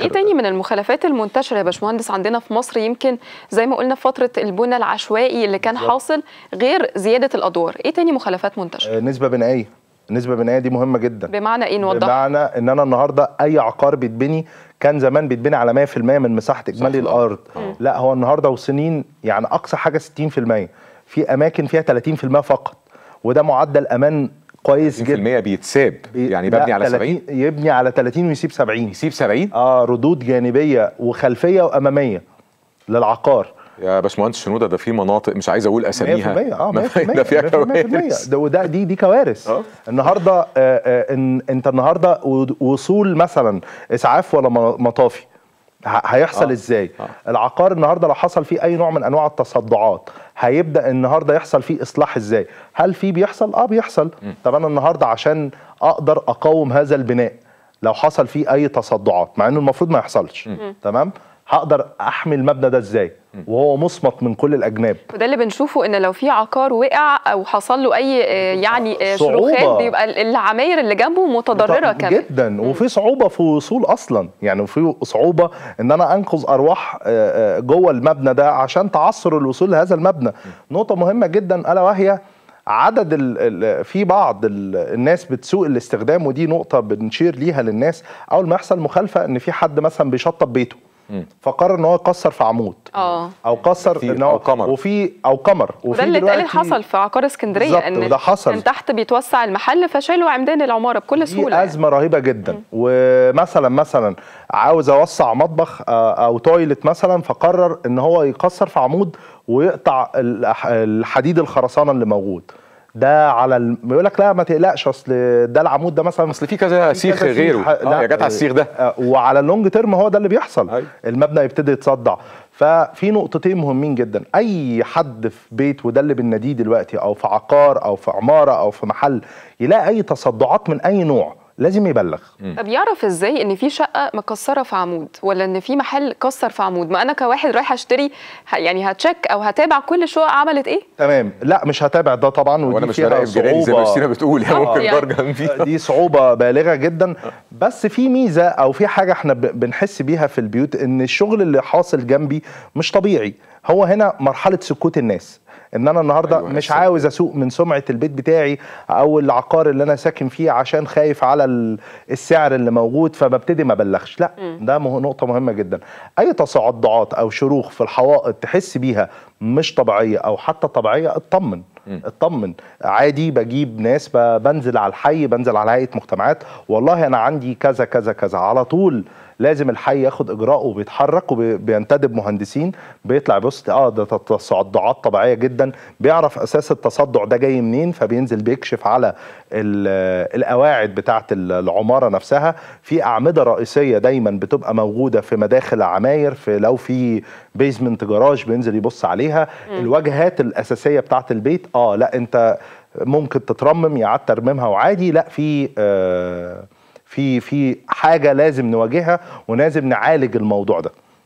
ايه تاني من المخالفات المنتشره يا باشمهندس عندنا في مصر يمكن زي ما قلنا في فتره البنى العشوائي اللي كان بالزبط. حاصل غير زياده الادوار ايه تاني مخالفات منتشره آه، نسبه بنائيه نسبه بنائيه دي مهمه جدا بمعنى ايه نوضح بمعنى ان انا النهارده اي عقار بيتبني كان زمان بيتبني على 100% من مساحه اجمالي الارض مم. لا هو النهارده وسنين يعني اقصى حاجه 60% في اماكن فيها 30% فقط وده معدل امان كويس جدا 30% بيتساب يعني ببني على 70 يبني على 30 ويسيب 70 يسيب 70 اه ردود جانبيه وخلفيه واماميه للعقار يا باشمهندس شنوده ده في مناطق مش عايز اقول اساميها 100% اه 100% ده فيها كوارث ده وده دي دي كوارث آه. النهارده آه آه انت النهارده وصول مثلا اسعاف ولا مطافي هيحصل آه. ازاي آه. العقار النهارده لو حصل فيه اي نوع من انواع التصدعات هيبدا النهارده يحصل فيه اصلاح ازاي هل في بيحصل اه بيحصل م. طب انا النهارده عشان اقدر اقاوم هذا البناء لو حصل فيه اي تصدعات مع انه المفروض ما يحصلش م. تمام هقدر احمي المبنى ده ازاي وهو مصمت من كل الاجناب وده اللي بنشوفه ان لو في عقار وقع او حصل له اي آه، يعني آه، صعوبة. بيبقى العماير اللي جنبه متضرره كمان جدا م. وفي صعوبه في وصول اصلا يعني في صعوبه ان انا انقذ ارواح آه، جوه المبنى ده عشان تعثر الوصول لهذا المبنى نقطه مهمه جدا الا وهي عدد الـ في بعض الناس بتسوء الاستخدام ودي نقطه بنشير ليها للناس اول ما يحصل مخالفه ان في حد مثلا بيشطب بيته فقرر ان هو يكسر في عمود اه او قصر ان هو قمر وفي او قمر وفي ده اللي اتقال حصل في عقار اسكندريه ان ده حصل ان تحت بيتوسع المحل فشالوا عمدان العماره بكل سهوله دي يعني. ازمه يعني. رهيبه جدا م. ومثلا مثلا عاوز اوسع مطبخ آه، او تويلت مثلا فقرر ان هو يكسر في عمود ويقطع الحديد الخرسانه اللي موجود ده على الم... يقول لك لا ما تقلقش اصل ده العمود ده مثلا اصل في كذا سيخ غيره ح... اه يا جدع آه، السيخ ده آه، وعلى اللونج تيرم هو ده اللي بيحصل أي. أيوه. المبنى يبتدي يتصدع ففي نقطتين مهمين جدا اي حد في بيت وده اللي بالنديه دلوقتي او في عقار او في عماره او في محل يلاقي اي تصدعات من اي نوع لازم يبلغ طب يعرف ازاي ان في شقه مكسره في عمود ولا ان في محل كسر في عمود ما انا كواحد رايح اشتري يعني هتشك او هتابع كل شقه عملت ايه تمام لا مش هتابع ده طبعا وانا مش هراقب جيراني زي ما سينا بتقول يعني آه. ممكن يعني. جار فيها دي صعوبه بالغه جدا بس في ميزه او في حاجه احنا بنحس بيها في البيوت ان الشغل اللي حاصل جنبي مش طبيعي هو هنا مرحله سكوت الناس ان انا النهارده أيوة مش عاوز اسوق من سمعه البيت بتاعي او العقار اللي انا ساكن فيه عشان خايف على السعر اللي موجود فببتدي ما ابلغش لا م. ده نقطه مهمه جدا اي تصعدات او شروخ في الحوائط تحس بيها مش طبيعيه او حتى طبيعيه اطمن اطمن عادي بجيب ناس بنزل على الحي بنزل على هيئه مجتمعات والله انا عندي كذا كذا كذا على طول لازم الحي ياخد اجراءه وبيتحرك وبينتدب مهندسين بيطلع بص اه ده تصدعات طبيعيه جدا بيعرف اساس التصدع ده جاي منين فبينزل بيكشف على القواعد آه، بتاعه العماره نفسها في اعمده رئيسيه دايما بتبقى موجوده في مداخل عماير في لو في بيزمنت جراج بينزل يبص عليها م. الواجهات الاساسيه بتاعه البيت اه لا انت ممكن تترمم يا عاد ترميمها وعادي لا في آه في في حاجه لازم نواجهها ولازم نعالج الموضوع ده